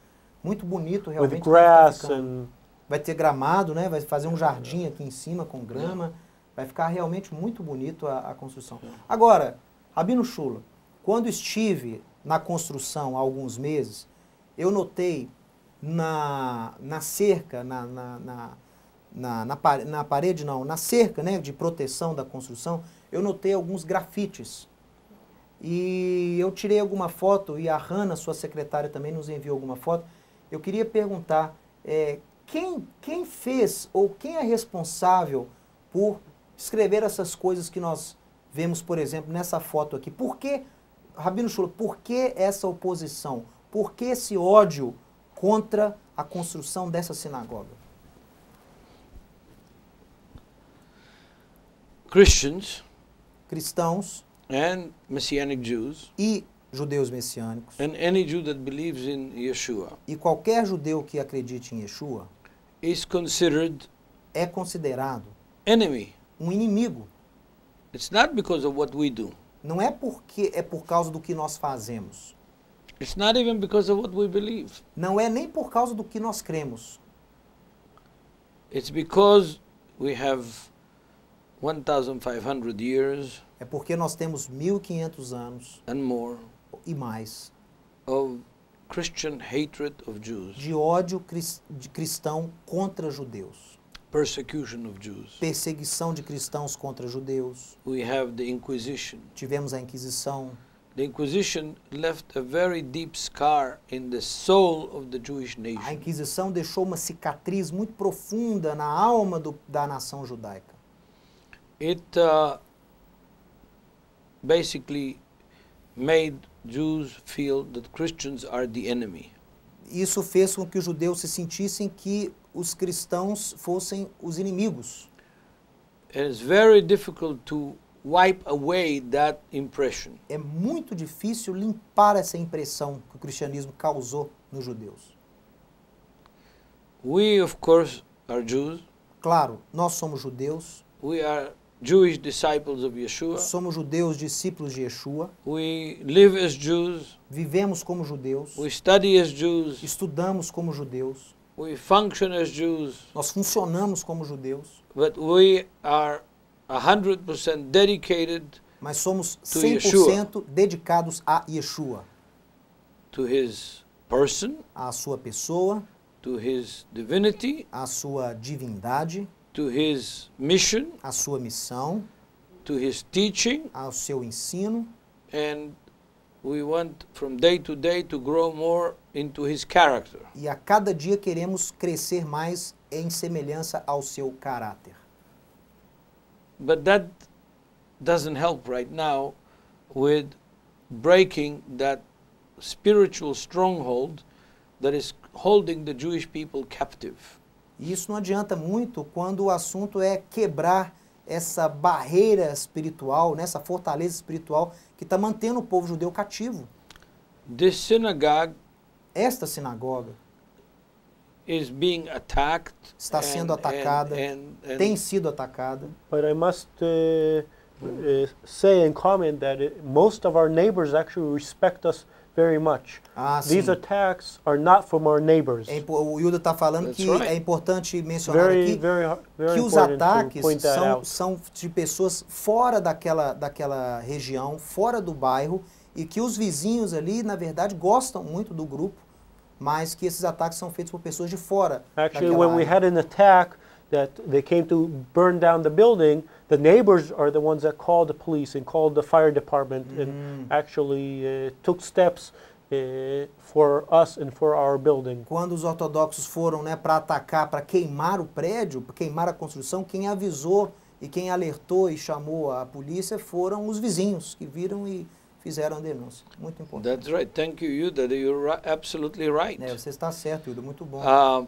Muito bonito realmente. With grass and... Vai ter gramado, né? Vai fazer um jardim aqui em cima com grama. Yeah. Vai ficar realmente muito bonito a, a construção. Agora, Rabino Chula, quando estive na construção há alguns meses, eu notei na, na cerca, na, na, na, na, parede, não, na cerca né, de proteção da construção, eu notei alguns grafites. E eu tirei alguma foto, e a Hanna, sua secretária, também nos enviou alguma foto. Eu queria perguntar é, quem, quem fez ou quem é responsável por escrever essas coisas que nós vemos, por exemplo, nessa foto aqui. Por que, Rabino Shula, por que essa oposição? Por que esse ódio contra a construção dessa sinagoga? Christians cristãos and messianic Jews e judeus messiânicos and any Jew that believes in Yeshua e qualquer judeu que acredite em Yeshua is considered é considerado enemy um inimigo. It's not because of what we do. Não é porque é por causa do que nós fazemos. It's not even because of what we believe. Não é nem por causa do que nós cremos. It's because we have 1500 years. É porque nós temos 1500 anos and more e mais of Christian hatred of Jews. De ódio cristão contra judeus. Persecution of Jews. Perseguição de cristãos contra judeus. We have the Inquisition. Tivemos a Inquisição. The Inquisition left a very deep scar in the soul of the Jewish nation. A Inquisição deixou uma cicatriz muito profunda na alma do, da nação judaica. It uh, basically made Jews feel that Christians are the enemy. Isso fez com que os judeus se sentissem que os cristãos fossem os inimigos. É muito difícil limpar essa impressão que o cristianismo causou nos judeus. We of course are Jews. Claro, nós somos judeus. We are Jewish disciples of Yeshua. Somos judeus discípulos de Yeshua. We live as Jews. Vivemos como judeus. We study as Jews. Estudamos como judeus. We function as Jews, Nós funcionamos como judeus, but we are 100% dedicated mas somos To 100% dedicados a Yeshua, to his person, à sua pessoa, to his divinity, à sua divindade, to his mission, à sua missão, to his teaching, ao seu ensino and we want from day to day to grow more into his character. E a cada dia queremos crescer mais em semelhança ao seu caráter. But that doesn't help right now with breaking that spiritual stronghold that is holding the Jewish people captive. Isso não adianta muito quando o assunto é quebrar essa barreira espiritual, né, fortaleza espiritual que está mantendo o povo judeu cativo. This synagogue Esta sinagoga is being attacked está sendo and, atacada, and, and, tem sido atacada. But I must uh, uh, say and comment that most of our neighbors actually respect us very much. Ah, These attacks are not from our neighbors. É o Yuda está falando That's que right. é importante mencionar very, aqui very, very que os ataques são, são, de pessoas fora daquela, daquela região, fora do bairro, e que os vizinhos ali, na verdade, gostam muito do grupo, mas que esses ataques são feitos por pessoas de fora. Actually, when área. we had an attack that they came to burn down the building, the neighbors are the ones that called the police and called the fire department mm. and mm-hmm. actually uh, took steps uh, for us and for our building. Quando os ortodoxos foram, né, para atacar, para queimar o prédio, para queimar a construção, quem avisou e quem alertou e chamou a polícia foram os vizinhos que viram e fizeram a denúncia. Muito importante. That's right. Thank you, Yuda. You're absolutely right. É, você está certo, Yuda. Muito bom. Uh,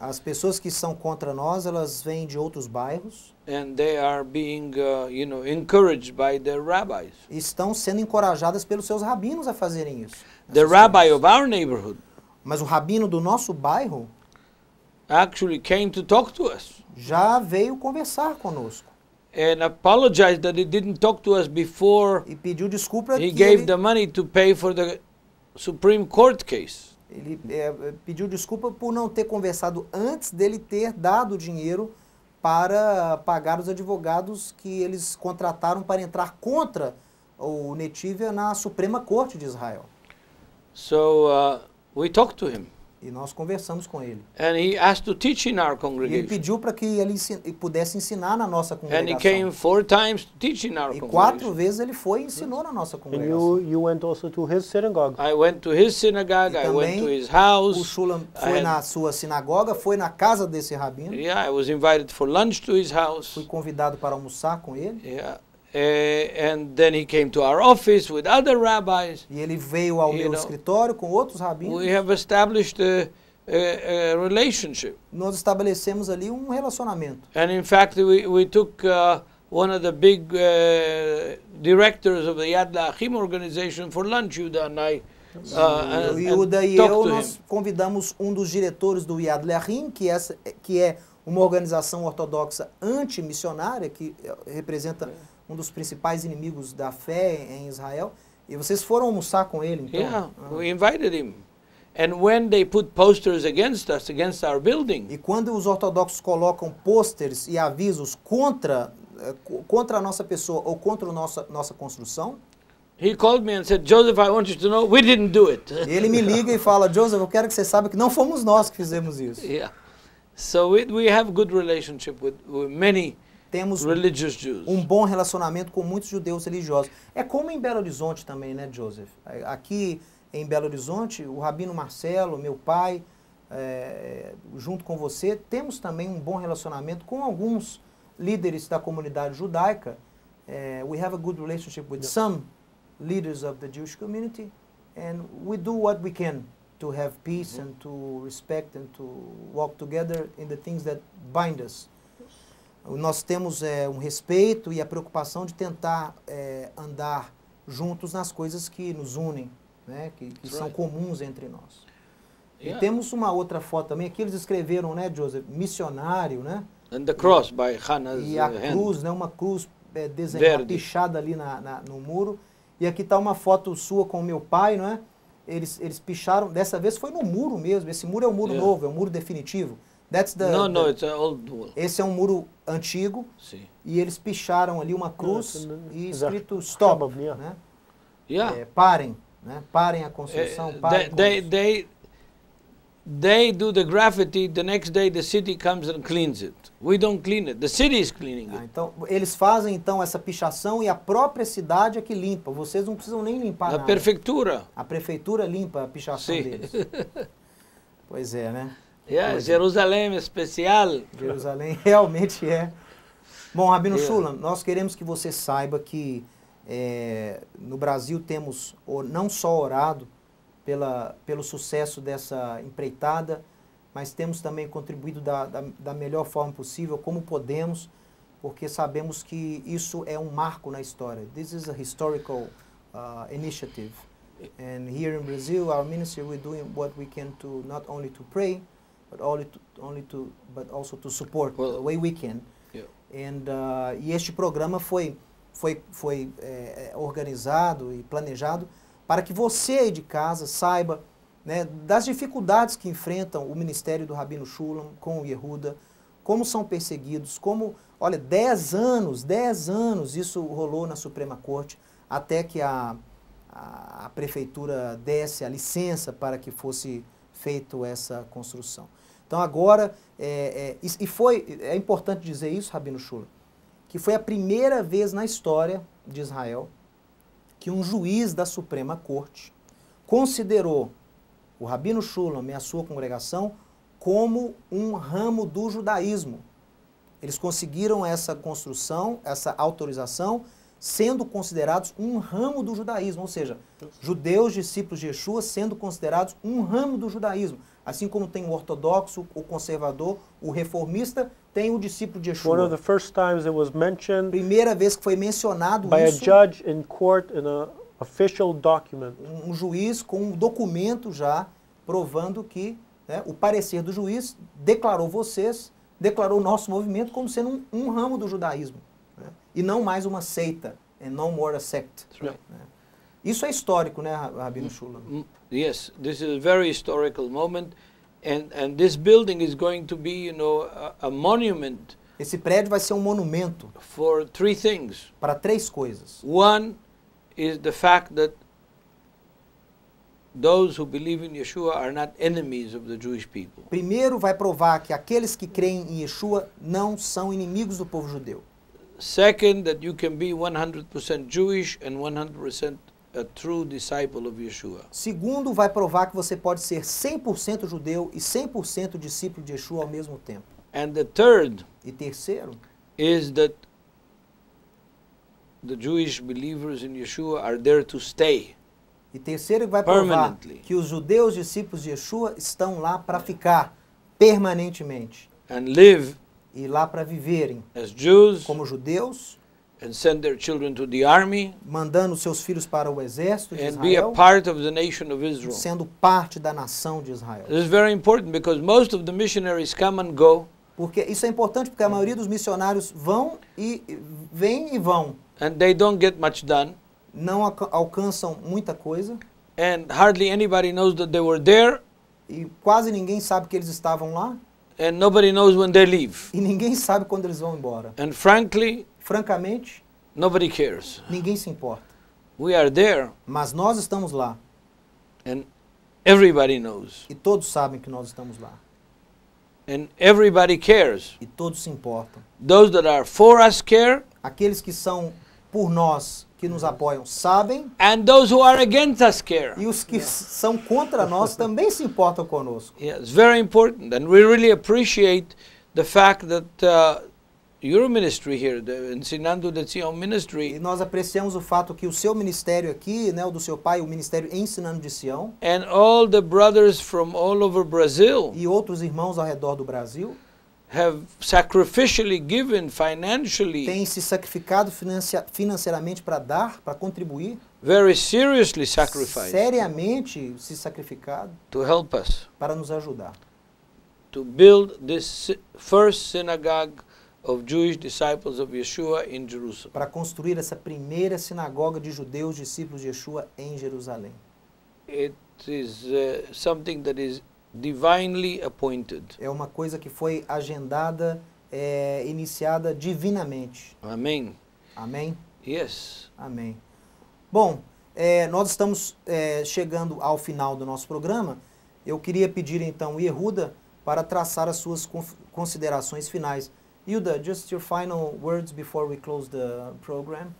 as pessoas que são contra nós, elas vêm de outros bairros. And they are being, uh, you know, encouraged by their rabbis. Estão sendo encorajadas pelos seus rabinos a fazerem isso. The rabbi of our neighborhood. Mas o rabino do nosso bairro actually came to talk to us. Já veio conversar conosco. And apologized that he didn't talk to us before. E pediu desculpa he que gave ele... the money to pay for the Supreme Court case. Ele é, pediu desculpa por não ter conversado antes dele ter dado o dinheiro para pagar os advogados que eles contrataram para entrar contra o Netivia na Suprema Corte de Israel. So uh, we talked to him. E nós conversamos com ele. And he asked to teach in our congregation. E ele pediu para que ele pudesse ensinar na nossa congregação. And he came four times to teach in our e quatro vezes ele foi e ensinou na nossa congregação. And you, you went also to his synagogue. I went to his synagogue, I went to his house. O Shulam foi na sua sinagoga, foi na casa desse rabino. Yeah, I was invited for lunch to his house. Fui convidado para almoçar com ele. Yeah. Eh, and then he came to our office with other rabbis. E ele veio ao meu know, escritório com outros rabinos. We have established a, a, a relationship. Nós estabelecemos ali um relacionamento. And in fact, we we took uh, one of the big uh, directors of the Yad L'Achim organization for lunch, Yuda and I. Uh, and, Yuda e eu, nós convidamos um dos diretores do Yad L'Achim que é, que é uma organização ortodoxa anti-missionária que eh, representa um dos principais inimigos da fé em Israel. E vocês foram almoçar com ele, então? Yeah, uhum. we invited him. And when they put posters against us, against our building. E quando os ortodoxos colocam posters e avisos contra eh, contra a nossa pessoa ou contra a nossa nossa construção? He called me and said, Joseph, I want you to know we didn't do it. Ele me liga e fala, Joseph, eu quero que você saiba que não fomos nós que fizemos isso. Yeah. So we, we have good relationship with, with many temos um bom relacionamento com muitos judeus religiosos. É como em Belo Horizonte também, né, Joseph? É, aqui em Belo Horizonte, o Rabino Marcelo, meu pai, é, junto com você, temos também um bom relacionamento com alguns líderes da comunidade judaica. É, we have a good relationship with some leaders of the Jewish community, and we do what we can to have peace uhum. and to respect and to walk together in the things that bind us. Nós temos é, um respeito e a preocupação de tentar é, andar juntos nas coisas que nos unem, né? que, que são right. comuns entre nós. Yeah. E temos uma outra foto também, aqui eles escreveram, né, Joseph, missionário, né? And the cross e, by Hannah's E uh, a hand. cruz, né, uma cruz é, desenhada, pichada ali na, na, no muro. E aqui está uma foto sua com o meu pai, não é? Eles, eles picharam, dessa vez foi no muro mesmo, esse muro é o muro yeah. novo, é o muro definitivo. That's the, no, no, it's an old wall. Esse é um muro antigo. Sim. E eles picharam ali uma cruz é, e é escrito stop, né? Yeah. É, parem, né? Parem a construção, uh, parem. They, they, do the graffiti, the next day the city comes and cleans it. We don't clean it. The city is cleaning it. Ah, então, eles fazem então essa pichação e a própria cidade é que limpa. Vocês não precisam nem limpar a nada. prefeitura. A prefeitura limpa a pichação Sim. deles. (laughs) pois é, né? Yeah, é, é. Jerusalém especial. Jerusalém (laughs) realmente é. Bom, Rabino yeah. É. nós queremos que você saiba que é, no Brasil temos não só orado pela, pelo sucesso dessa empreitada, mas temos também contribuído da, da, da melhor forma possível, como podemos, porque sabemos que isso é um marco na história. This is a historical uh, initiative. And here in Brazil, our ministry, we're doing what we can to not only to pray, but only to, only to but also to support well, the way we can. Yeah. And, uh, e este programa foi, foi, foi é, é, organizado e planejado para que você aí de casa saiba né, das dificuldades que enfrentam o ministério do Rabino Shulam com o Yehuda, como são perseguidos, como, olha, 10 anos, 10 anos isso rolou na Suprema Corte, até que a, a, a prefeitura desse a licença para que fosse feito essa construção. Então agora, é, é, e foi, é importante dizer isso, Rabino Shula, que foi a primeira vez na história de Israel que um juiz da Suprema Corte considerou o Rabino Shulam e a sua congregação como um ramo do judaísmo. Eles conseguiram essa construção, essa autorização, sendo considerados um ramo do judaísmo, ou seja, judeus discípulos de Yeshua sendo considerados um ramo do judaísmo. Assim como tem o ortodoxo, o conservador, o reformista, tem o discípulo de Yeshua. One of the first times it was mentioned Primeira vez que foi mencionado by isso, a judge in court in official document. um juiz com um documento já provando que né, o parecer do juiz declarou vocês, declarou o nosso movimento como sendo um, um ramo do judaísmo. Né, e não mais uma seita, and no more a sect. Right. Né. Isso é histórico, né, Rabino Shula? Mm, yes, this is a very historical moment and and this building is going to be, you know, a, a monument. Esse prédio vai ser um monumento for three things. Para três coisas. One is the fact that Those who believe in Yeshua are not enemies of the Jewish people. Primeiro vai provar que aqueles que creem em Yeshua não são inimigos do povo judeu. Second that you can be 100% Jewish and 100% a true disciple of Yeshua. Segundo, vai provar que você pode ser 100% judeu e 100% discípulo de Yeshua ao mesmo tempo. And the third e terceiro is that the Jewish believers in Yeshua are there to stay. E terceiro vai provar que os judeus discípulos de Yeshua estão lá para ficar permanentemente. And live e lá para viverem as Jews, como judeus and send their children to the army, mandando seus filhos para o exército de and be a Israel, part of the nation of Israel. sendo parte da nação de Israel. This is very important because most of the missionaries come and go, Porque isso é importante porque a maioria dos missionários vão e vêm e vão, and they don't get much done, não alcançam muita coisa and hardly anybody knows that they were there, e quase ninguém sabe que eles estavam lá and nobody knows when they leave. e ninguém sabe quando eles vão embora. And frankly, Francamente, nobody cares. Ninguém se importa. We are there. Mas nós estamos lá. And everybody knows. E todos sabem que nós estamos lá. And everybody cares. E todos se importam. Those that are for us care. Aqueles que são por nós, que nos apoiam, sabem. And those who are against us care. E os que yeah. (laughs) são contra nós (laughs) também se importam conosco. É muito very important and we really appreciate the fact that uh, your ministry here, the, ensinando Sion ministry. E nós apreciamos o fato que o seu ministério aqui, né, o do seu pai, o ministério ensinando de Sião. And all the brothers from all over Brazil. E outros irmãos ao redor do Brasil. Have sacrificially given financially. Tem se sacrificado financeiramente para dar, para contribuir. Very seriously sacrificed. Seriamente se sacrificado. To help us. Para nos ajudar. To build this first synagogue of Jewish disciples of Yeshua in Jerusalem. Para construir essa primeira sinagoga de judeus discípulos de Yeshua em Jerusalém. It is uh, something that is divinely appointed. É uma coisa que foi agendada, é, iniciada divinamente. Amém. Amém. Yes. Amém. Bom, é, nós estamos é, chegando ao final do nosso programa. Eu queria pedir então o Yehuda para traçar as suas considerações finais. Yuda, just your final words before we close the program.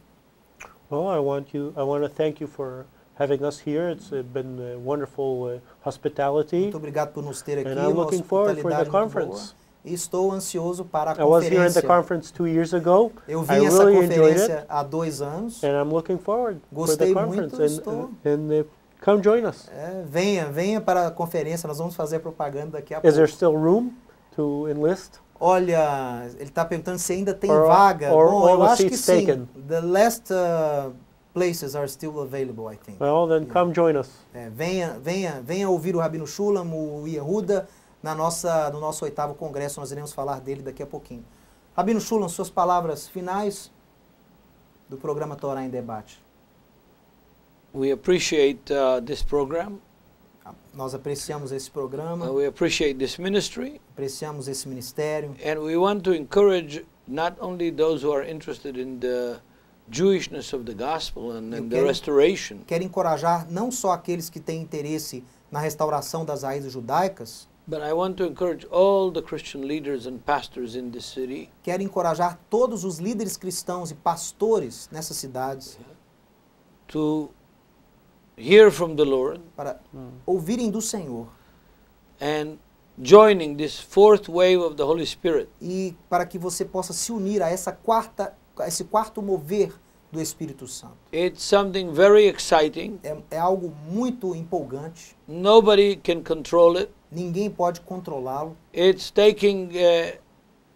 Well, I want you. I want to thank you for having us here. It's uh, been a wonderful uh, hospitality. Muito obrigado por nos ter aqui. And I'm looking forward for the conference. estou ansioso para a I conferência. I was here at the conference two years ago. Eu vi I essa really conferência há dois anos. And I'm looking forward Gostei for the conference. Muito, estou... and, uh, and, uh, come join us. É, venha, venha para a conferência. Nós vamos fazer propaganda daqui a Is pouco. Is there still room to enlist? olha, ele está perguntando se ainda tem or, vaga. Or Bom, eu acho que sim. The last uh, places are still available, I think. Well, then yeah. come join us. É, venha, venha, venha ouvir o Rabino Shulam, o Yehuda, na nossa, no nosso oitavo congresso. Nós iremos falar dele daqui a pouquinho. Rabino Shulam, suas palavras finais do programa Torá em Debate. We appreciate uh, this program. Nós apreciamos esse programa. And we appreciate this ministry. Apreciamos esse ministério. And we want to encourage not only those who are interested in the Jewishness of the gospel and, and quero, the restoration. Quero encorajar não só aqueles que têm interesse na restauração das raízes judaicas, But I want to encourage all the Christian leaders and pastors in this city. Quero encorajar todos os líderes cristãos e pastores nessas cidades. Yeah. To hear from the Lord, para ouvirem do Senhor. And joining this fourth wave of the Holy Spirit. E para que você possa se unir a essa quarta a esse quarto mover do Espírito Santo. It's something very exciting. É, é algo muito empolgante. Nobody can control it. Ninguém pode controlá-lo. It's taking uh,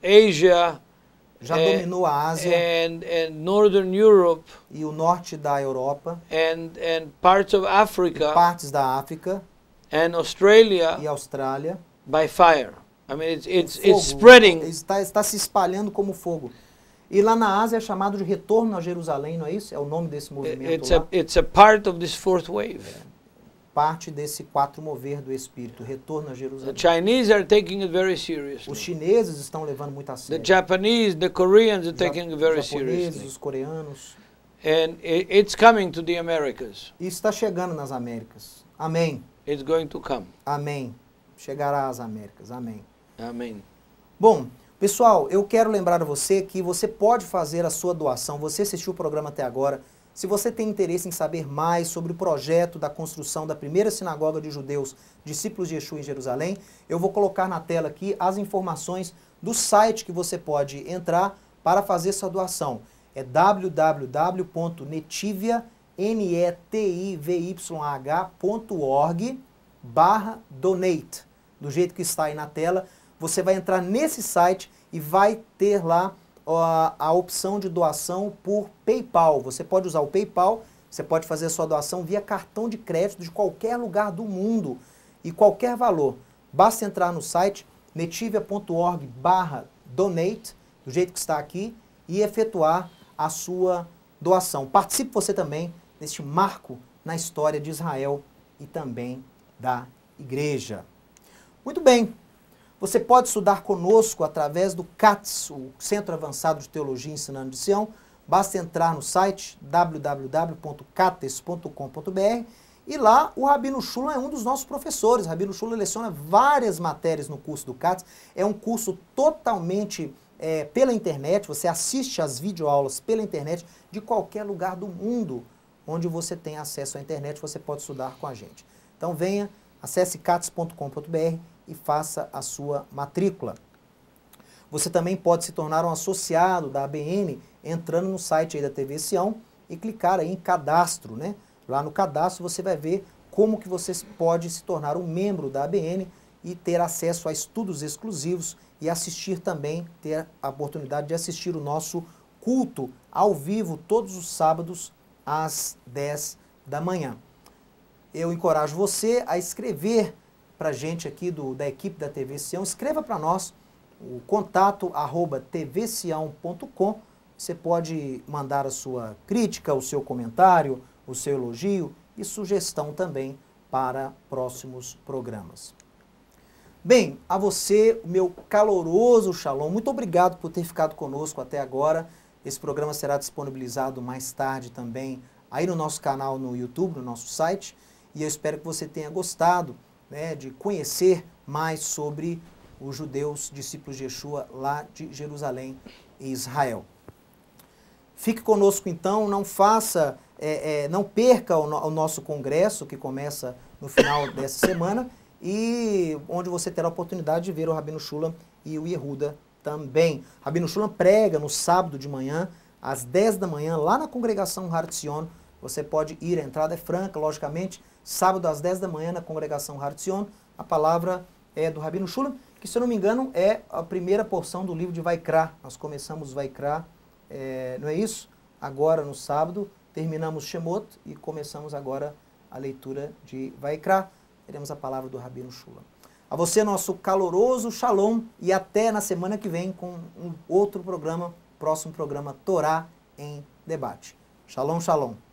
Asia já and, é, dominou a Ásia and, and Northern Europe, e o norte da Europa and, and parts of Africa, e partes da África and Australia, e Austrália by fire. I mean, it's, it's, it's spreading. Está, está se espalhando como fogo. E lá na Ásia é chamado de retorno a Jerusalém, não é isso? É o nome desse movimento it's lá. A, it's a part of this fourth wave. É parte desse quatro mover do espírito, retorno a Jerusalém. The Chinese are taking it very seriously. Os chineses estão levando muito a sério. The Japanese, the Koreans are taking it very seriously. Os coreanos. And it's coming to the Americas. E está chegando nas Américas. Amém. It's going to come. Amém. Chegará às Américas. Amém. Amém. Bom, pessoal, eu quero lembrar a você que você pode fazer a sua doação. Você assistiu o programa até agora. Se você tem interesse em saber mais sobre o projeto da construção da primeira sinagoga de judeus, discípulos de Yeshua em Jerusalém, eu vou colocar na tela aqui as informações do site que você pode entrar para fazer sua doação. É www.netivia.org barra donate. Do jeito que está aí na tela, você vai entrar nesse site e vai ter lá a, a opção de doação por PayPal. Você pode usar o PayPal, você pode fazer a sua doação via cartão de crédito de qualquer lugar do mundo e qualquer valor. Basta entrar no site metivia.org barra donate, do jeito que está aqui, e efetuar a sua doação. Participe você também deste marco na história de Israel e também da igreja. Muito bem, você pode estudar conosco através do CATS, o Centro Avançado de Teologia Ensinando de Sião. Basta entrar no site www.cates.com.br e lá o Rabino Chula é um dos nossos professores. O Rabino Chula leciona várias matérias no curso do CATS. É um curso totalmente é, pela internet, você assiste as videoaulas pela internet de qualquer lugar do mundo onde você tem acesso à internet, você pode estudar com a gente. Então venha, acesse cates.com.br e faça a sua matrícula. Você também pode se tornar um associado da ABN entrando no site da TV Sião e clicar aí em cadastro, né? Lá no cadastro você vai ver como que você pode se tornar um membro da ABN e ter acesso a estudos exclusivos e assistir também, ter a oportunidade de assistir o nosso culto ao vivo todos os sábados às 10 da manhã. Eu encorajo você a escrever para a gente aqui do, da equipe da TV Sião, escreva para nós o contato arroba tvcião.com. Você pode mandar a sua crítica, o seu comentário, o seu elogio e sugestão também para próximos programas. Bem, a você, o meu caloroso shalom, muito obrigado por ter ficado conosco até agora. Esse programa será disponibilizado mais tarde também aí no nosso canal no YouTube, no nosso site. E eu espero que você tenha gostado né, de conhecer mais sobre os judeus discípulos de Yeshua lá de Jerusalém e Israel. Fique conosco então, não faça, é, é, não perca o, no, o nosso congresso que começa no final dessa semana e onde você terá a oportunidade de ver o Rabino Shulam e o Yehuda também. Rabino Shulam prega no sábado de manhã, às 10 da manhã, lá na congregação Hartzion. Você pode ir, a entrada é franca, logicamente, sábado às 10 da manhã na congregação Hartzion. A palavra é do Rabino Shulam, que se eu não me engano é a primeira porção do livro de Vaikra. Nós começamos Vaikra, é, não é isso? Agora no sábado, terminamos Shemot e começamos agora a leitura de Vaikra. Teremos a palavra do Rabino Shulam. A você, nosso caloroso shalom e até na semana que vem com um outro programa, próximo programa Torá em Debate. Shalom, shalom.